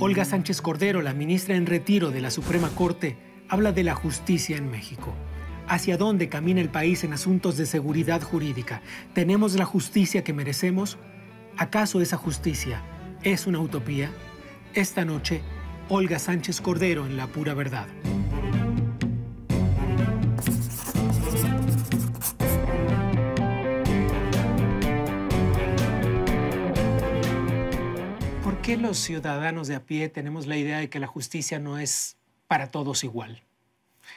Olga mm. Sánchez Cordero, la ministra en retiro de la Suprema Corte, habla de la justicia en México. ¿Hacia dónde camina el país en asuntos de seguridad jurídica? ¿Tenemos la justicia que merecemos? ¿Acaso esa justicia es una utopía? Esta noche, Olga Sánchez Cordero en La Pura Verdad. qué los ciudadanos de a pie tenemos la idea de que la justicia no es para todos igual?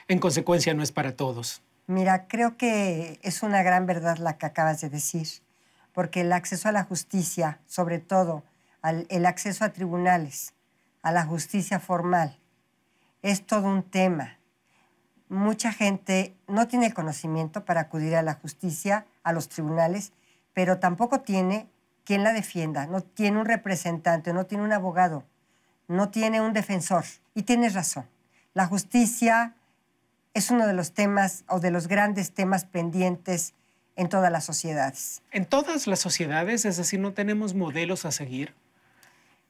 En consecuencia, no es para todos. Mira, creo que es una gran verdad la que acabas de decir, porque el acceso a la justicia, sobre todo el acceso a tribunales, a la justicia formal, es todo un tema. Mucha gente no tiene el conocimiento para acudir a la justicia, a los tribunales, pero tampoco tiene quien la defienda, no tiene un representante, no tiene un abogado, no tiene un defensor. Y tienes razón, la justicia es uno de los temas o de los grandes temas pendientes en todas las sociedades. ¿En todas las sociedades? Es decir, ¿no tenemos modelos a seguir?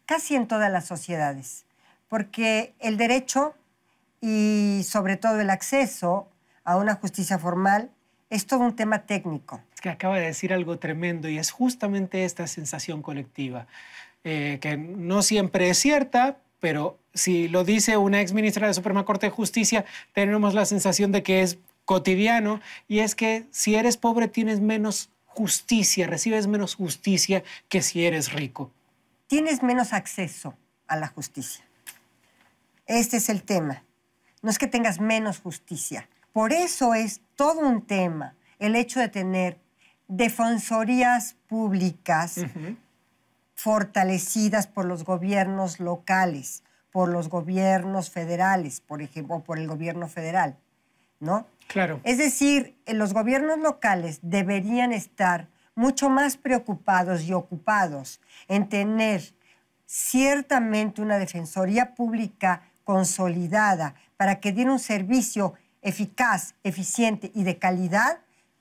Casi en todas las sociedades, porque el derecho y sobre todo el acceso a una justicia formal es todo un tema técnico. Es que acaba de decir algo tremendo y es justamente esta sensación colectiva, eh, que no siempre es cierta, pero si lo dice una ex ministra de la Suprema Corte de Justicia, tenemos la sensación de que es cotidiano y es que si eres pobre tienes menos justicia, recibes menos justicia que si eres rico. Tienes menos acceso a la justicia. Este es el tema. No es que tengas menos justicia, por eso es todo un tema el hecho de tener defensorías públicas fortalecidas por los gobiernos locales, por los gobiernos federales, por ejemplo, por el gobierno federal, ¿no? Claro. Es decir, eh, los gobiernos locales deberían estar mucho más preocupados y ocupados en tener ciertamente una defensoría pública consolidada para que diera un servicio eficaz, eficiente y de calidad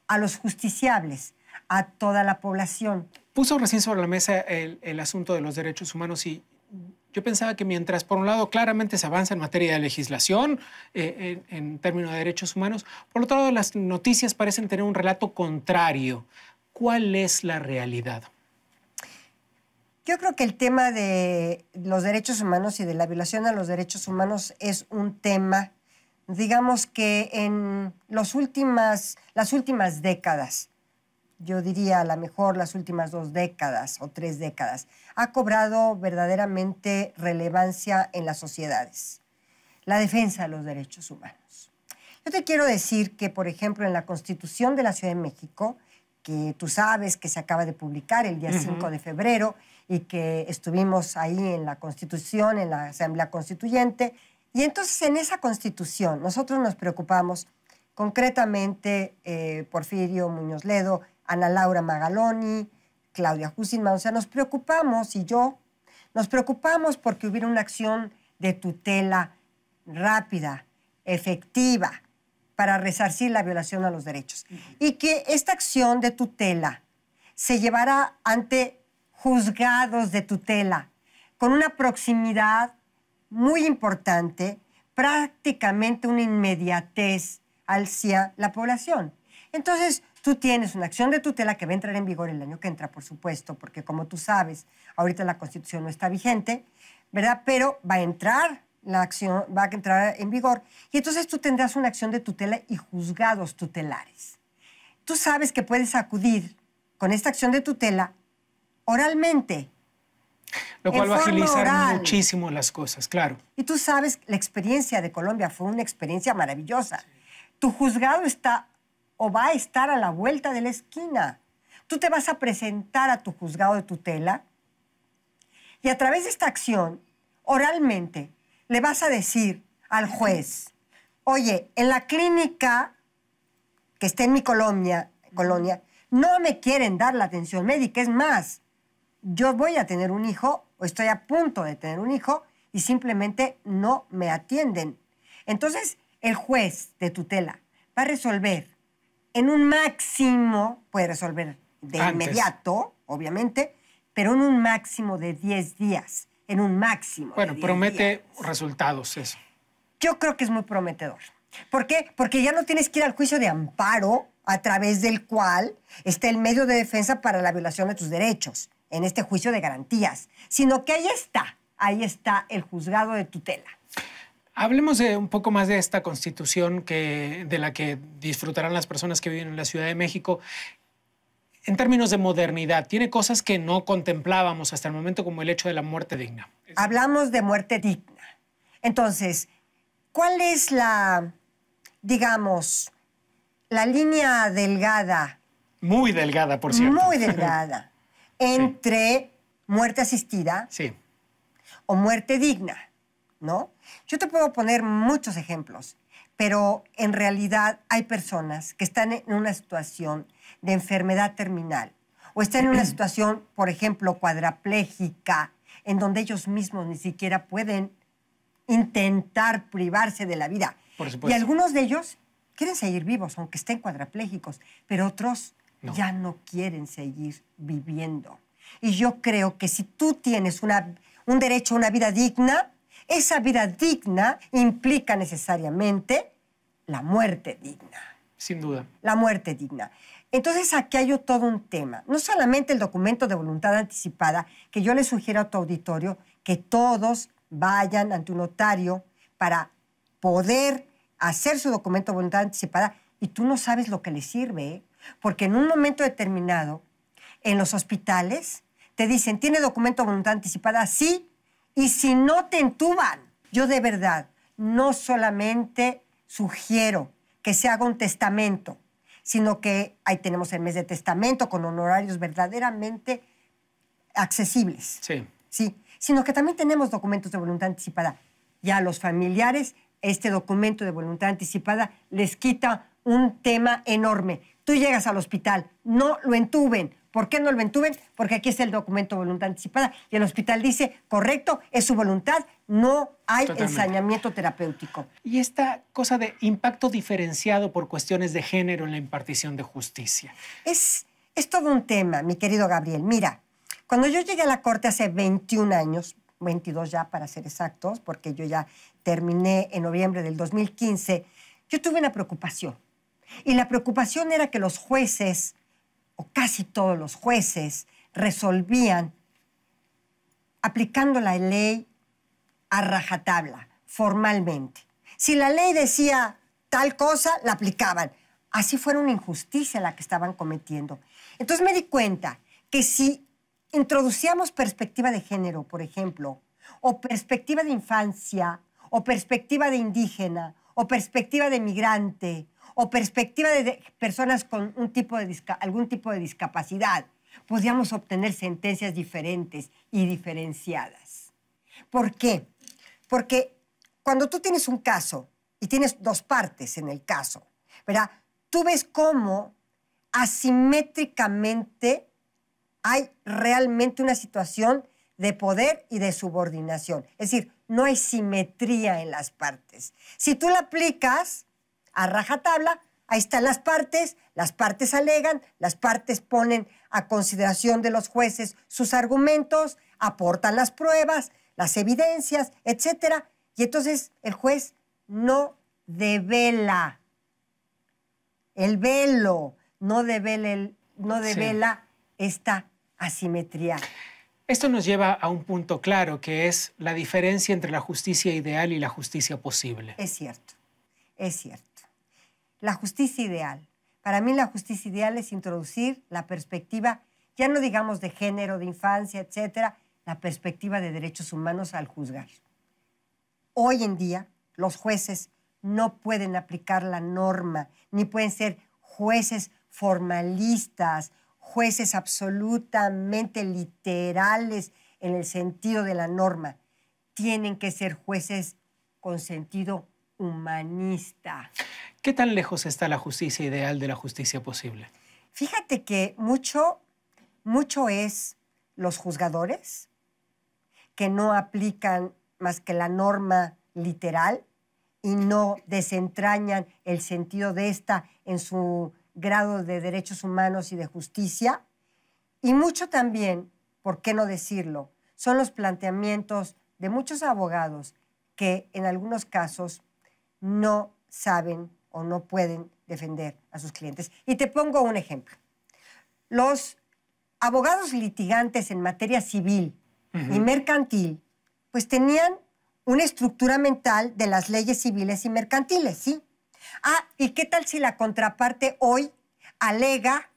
a los justiciables, a toda la población. Puso recién sobre la mesa el, asunto de los derechos humanos y yo pensaba que mientras, por un lado, claramente se avanza en materia de legislación, eh, en, en, términos de derechos humanos, por otro lado, las noticias parecen tener un relato contrario. ¿Cuál es la realidad? Yo creo que el tema de los derechos humanos y de la violación a los derechos humanos es un tema digamos que en los las últimas décadas, yo diría a lo mejor las últimas dos décadas o tres décadas, ha cobrado verdaderamente relevancia en las sociedades, la defensa de los derechos humanos. Yo te quiero decir que, por ejemplo, en la Constitución de la Ciudad de México, que tú sabes que se acaba de publicar el día 5 de febrero y que estuvimos ahí en la Constitución, en la Asamblea Constituyente, y entonces en esa constitución nosotros nos preocupamos concretamente eh, Porfirio Muñoz Ledo, Ana Laura Magaloni, Claudia Jusin o sea, nos preocupamos y yo, nos preocupamos porque hubiera una acción de tutela rápida, efectiva, para resarcir la violación a los derechos. Y que esta acción de tutela se llevara ante juzgados de tutela, con una proximidad muy importante, prácticamente una inmediatez hacia la población. Entonces, tú tienes una acción de tutela que va a entrar en vigor el año que entra, por supuesto, porque como tú sabes, ahorita la Constitución no está vigente, ¿verdad? Pero va a entrar la acción, va a entrar en vigor y entonces tú tendrás una acción de tutela y juzgados tutelares. Tú sabes que puedes acudir con esta acción de tutela oralmente lo cual va a agilizar muchísimo las cosas, claro. Y tú sabes, la experiencia de Colombia fue una experiencia maravillosa. Tu juzgado está o va a estar a la vuelta de la esquina. Tú te vas a presentar a tu juzgado de tutela y a través de esta acción, oralmente, le vas a decir al juez, oye, en la clínica que está en mi Colombia, colonia no me quieren dar la atención médica, es más, yo voy a tener un hijo o estoy a punto de tener un hijo y simplemente no me atienden. Entonces, el juez de tutela va a resolver, en un máximo, puede resolver de inmediato, obviamente, pero en un máximo de 10 días, en un máximo. Bueno, promete resultados eso. Yo creo que es muy prometedor. ¿Por qué? Porque ya no tienes que ir al juicio de amparo a través del cual está el medio de defensa para la violación de tus derechos en este juicio de garantías, sino que ahí está, ahí está el juzgado de tutela. Hablemos un poco más de esta constitución que, de la que disfrutarán las personas que viven en la Ciudad de México. En términos de modernidad, tiene cosas que no contemplábamos hasta el momento, como el hecho de la muerte digna. Hablamos de muerte digna. Entonces, ¿cuál es la, digamos, la línea delgada? Muy delgada, por cierto. Muy delgada entre muerte asistida o muerte digna, ¿no? Yo te puedo poner muchos ejemplos, pero en realidad hay personas que están en una situación de enfermedad terminal o están en una situación, por ejemplo, cuadraplégica, en donde ellos mismos ni siquiera pueden intentar privarse de la vida. y algunos de ellos quieren seguir vivos, aunque estén cuadraplégicos, pero otros ya no quieren seguir viviendo. Y yo creo que si tú tienes un derecho a una vida digna, esa vida digna implica necesariamente la muerte digna. Sin duda. La muerte digna. Entonces aquí hay todo un tema. No solamente el documento de voluntad anticipada, que yo le sugiero a tu auditorio que todos vayan ante un notario para poder hacer su documento de voluntad anticipada y tú no sabes lo que le sirve. ¿eh? Porque en un momento determinado, en los hospitales, te dicen, ¿tiene documento de voluntad anticipada? Sí. Y si no te entuban, yo de verdad no solamente sugiero que se haga un testamento, sino que ahí tenemos el mes de testamento con honorarios verdaderamente accesibles. Sí. Sí, sino que también tenemos documentos de voluntad anticipada. Y a los familiares, este documento de voluntad anticipada les quita un tema enorme, Tú llegas al hospital, no lo entuben. ¿Por qué no lo entuben? Porque aquí está el documento voluntad anticipada y el hospital dice, correcto, es su voluntad, no hay ensañamiento terapéutico. Y esta cosa de impacto diferenciado por cuestiones de género en la impartición de justicia. Es, es todo un tema, mi querido Gabriel. Mira, cuando yo llegué a la Corte hace 21 años, 22 ya para ser exactos, porque yo ya terminé en noviembre del 2015, yo tuve una preocupación y la preocupación era que los jueces, o casi todos los jueces, resolvían aplicando la ley a rajatabla, formalmente. Si la ley decía tal cosa, la aplicaban. Así fuera una injusticia la que estaban cometiendo. Entonces me di cuenta que si introducíamos perspectiva de género, por ejemplo, o perspectiva de infancia, o perspectiva de indígena, o perspectiva de migrante, o perspectiva de personas con algún tipo de discapacidad, podríamos obtener sentencias diferentes y diferenciadas. ¿Por qué? Porque cuando tú tienes un caso y tienes dos partes en el caso, ¿verdad? Tú ves cómo asimétricamente hay realmente una situación de poder y de subordinación. Es decir, no hay simetría en las partes. Si tú la aplicas, a rajatabla, ahí están las partes, las partes alegan, las partes ponen a consideración de los jueces sus argumentos, aportan las pruebas, las evidencias, etc. y entonces el juez no devela el velo, no devela, no devela esta asimetría. Esto nos lleva a un punto claro que es la diferencia entre la justicia ideal y la justicia posible. Es cierto, es cierto la justicia ideal. Para mí la justicia ideal es introducir la perspectiva, ya no digamos de género, de infancia, etcétera, la perspectiva de derechos humanos al juzgar. Hoy en día los jueces no pueden aplicar la norma, ni pueden ser jueces formalistas, jueces absolutamente literales en el sentido de la norma. Tienen que ser jueces con sentido humanista. ¿Qué tan lejos está la justicia ideal de la justicia posible? Fíjate que mucho, mucho es los juzgadores que no aplican más que la norma literal y no desentrañan el sentido de esta en su grado de derechos humanos y de justicia. Y mucho también, ¿por qué no decirlo? Son los planteamientos de muchos abogados que en algunos casos no saben o no pueden defender a sus clientes. Y te pongo un ejemplo. Los abogados litigantes en materia civil y mercantil, pues tenían una estructura mental de las leyes civiles y mercantiles, ¿sí? Ah, ¿y qué tal si la contraparte hoy alega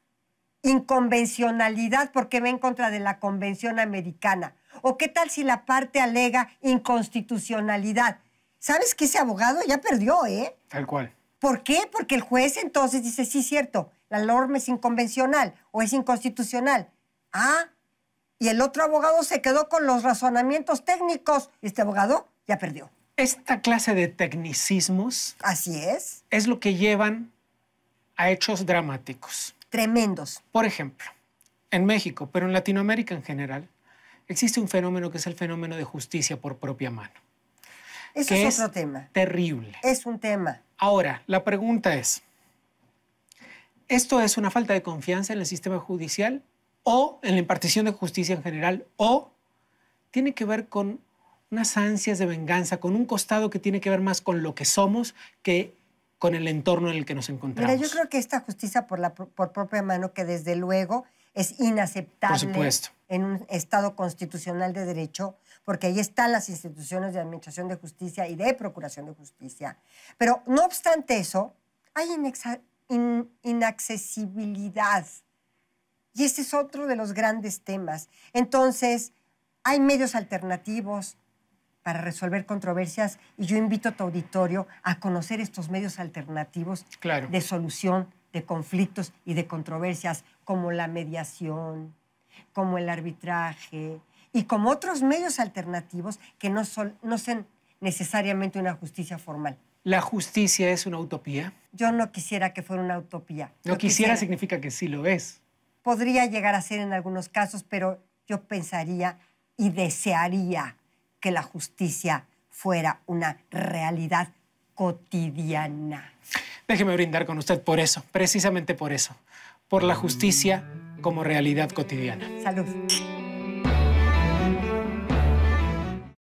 inconvencionalidad porque va en contra de la Convención Americana? ¿O qué tal si la parte alega inconstitucionalidad? sabes que ese abogado ya perdió, ¿eh? Tal cual. ¿Por qué? Porque el juez entonces dice, sí, cierto, la norma es inconvencional o es inconstitucional. Ah, y el otro abogado se quedó con los razonamientos técnicos. Este abogado ya perdió. Esta clase de tecnicismos. Así es. Es lo que llevan a hechos dramáticos. Tremendos. Por ejemplo, en México, pero en Latinoamérica en general, existe un fenómeno que es el fenómeno de justicia por propia mano. Eso es, otro tema. Terrible. Es un tema. Ahora, la pregunta es, ¿esto es una falta de confianza en el sistema judicial o en la impartición de justicia en general o tiene que ver con unas ansias de venganza, con un costado que tiene que ver más con lo que somos que con el entorno en el que nos encontramos? Mira, yo creo que esta justicia por propia mano que desde luego es inaceptable en un Estado constitucional de derecho, porque ahí están las instituciones de Administración de Justicia y de Procuración de Justicia. Pero no obstante eso, hay inaccesibilidad. Y ese es otro de los grandes temas. Entonces, hay medios alternativos para resolver controversias y yo invito a tu auditorio a conocer estos medios alternativos de solución de conflictos y de controversias como la mediación, como el arbitraje y como otros medios alternativos que no, son, no sean necesariamente una justicia formal. ¿La justicia es una utopía? Yo no quisiera que fuera una utopía. No quisiera, quisiera significa que sí lo es. Podría llegar a ser en algunos casos, pero yo pensaría y desearía que la justicia fuera una realidad cotidiana. Déjeme brindar con usted por eso, precisamente por eso por la justicia como realidad cotidiana. Salud.